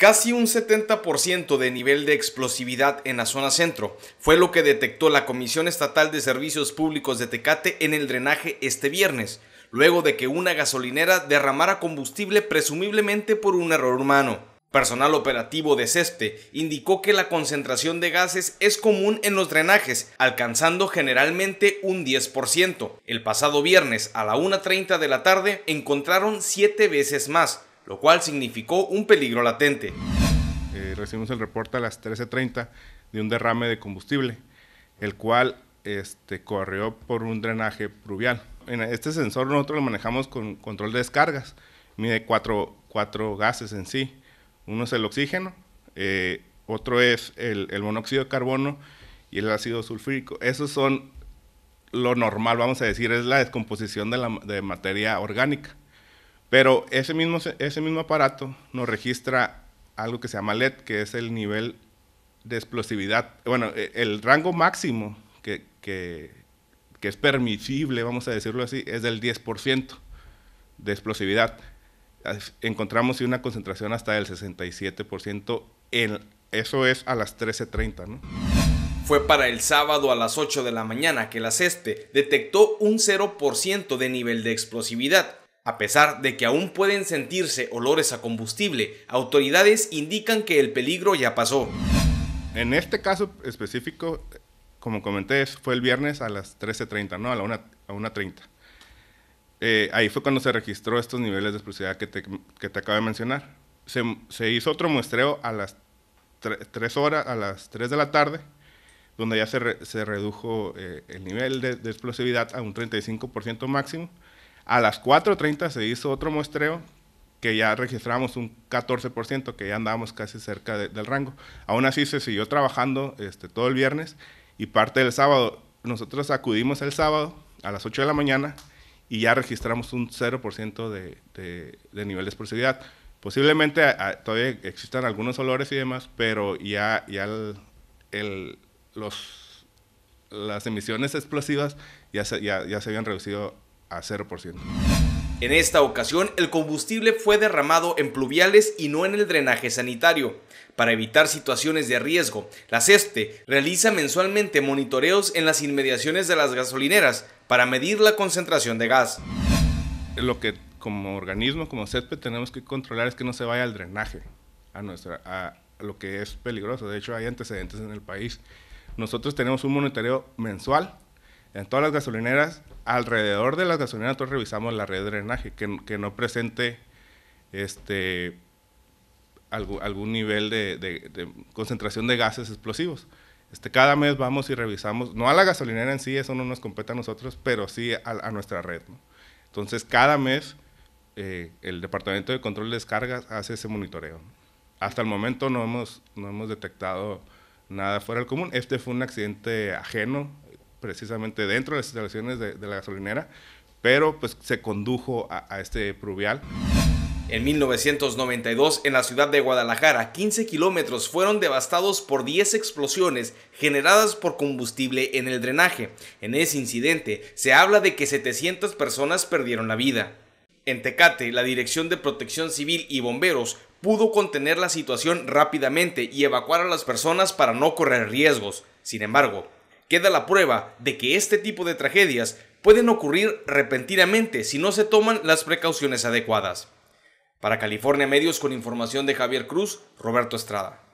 Casi un 70% de nivel de explosividad en la zona centro fue lo que detectó la Comisión Estatal de Servicios Públicos de Tecate en el drenaje este viernes, luego de que una gasolinera derramara combustible presumiblemente por un error humano. Personal operativo de CESTE indicó que la concentración de gases es común en los drenajes, alcanzando generalmente un 10%. El pasado viernes a la 1.30 de la tarde encontraron 7 veces más, lo cual significó un peligro latente. Eh, recibimos el reporte a las 13.30 de un derrame de combustible, el cual este, corrió por un drenaje pluvial. En este sensor nosotros lo manejamos con control de descargas, mide cuatro, cuatro gases en sí. Uno es el oxígeno, eh, otro es el, el monóxido de carbono y el ácido sulfúrico. Esos son lo normal, vamos a decir, es la descomposición de, la, de materia orgánica. Pero ese mismo, ese mismo aparato nos registra algo que se llama LED, que es el nivel de explosividad, bueno, e, el rango máximo que, es permisible, vamos a decirlo así, es del 10% de explosividad. Encontramos una concentración hasta del 67%, en, eso es a las 13.30, ¿no? Fue para el sábado a las 8 de la mañana que la CESTE detectó un 0% de nivel de explosividad, a pesar de que aún pueden sentirse olores a combustible, autoridades indican que el peligro ya pasó. En este caso específico, como comenté, fue el viernes a las 13.30, no, a la 1.30. A eh, ahí fue cuando se registró estos niveles de explosividad que te, que acabo de mencionar. Se, hizo otro muestreo a las 3, horas, a las 3 de la tarde, donde ya se, se redujo eh, el nivel de, explosividad a un 35% máximo a las 4.30 se hizo otro muestreo que ya registramos un 14%, que ya andábamos casi cerca del rango. Aún así se siguió trabajando este, todo el viernes y parte del sábado. Nosotros acudimos el sábado a las 8 de la mañana y ya registramos un 0% de, nivel de explosividad. Posiblemente todavía existan algunos olores y demás, pero ya, ya el, los, las emisiones explosivas ya ya, ya se habían reducido a En esta ocasión, el combustible fue derramado en pluviales y no en el drenaje sanitario. Para evitar situaciones de riesgo, la CESTE realiza mensualmente monitoreos en las inmediaciones de las gasolineras para medir la concentración de gas. Lo que como organismo, como CESPE, tenemos que controlar es que no se vaya al drenaje, a, nuestra, a lo que es peligroso. De hecho, hay antecedentes en el país. Nosotros tenemos un monitoreo mensual en todas las gasolineras, alrededor de las gasolineras nosotros revisamos la red de drenaje, que, no presente este, algún nivel de, concentración de gases explosivos. Este, cada mes vamos y revisamos, no a la gasolinera en sí, eso no nos compete a nosotros, pero sí a, nuestra red. Entonces, cada mes eh, el Departamento de Control de Descargas hace ese monitoreo. Hasta el momento no hemos, no hemos detectado nada fuera del común. Este fue un accidente ajeno precisamente dentro de las instalaciones de, la gasolinera, pero pues se condujo a, a este pluvial. En 1992, en la ciudad de Guadalajara, 15 kilómetros fueron devastados por 10 explosiones generadas por combustible en el drenaje. En ese incidente, se habla de que 700 personas perdieron la vida. En Tecate, la Dirección de Protección Civil y Bomberos pudo contener la situación rápidamente y evacuar a las personas para no correr riesgos. Sin embargo, queda la prueba de que este tipo de tragedias pueden ocurrir repentinamente si no se toman las precauciones adecuadas. Para California Medios con información de Javier Cruz, Roberto Estrada.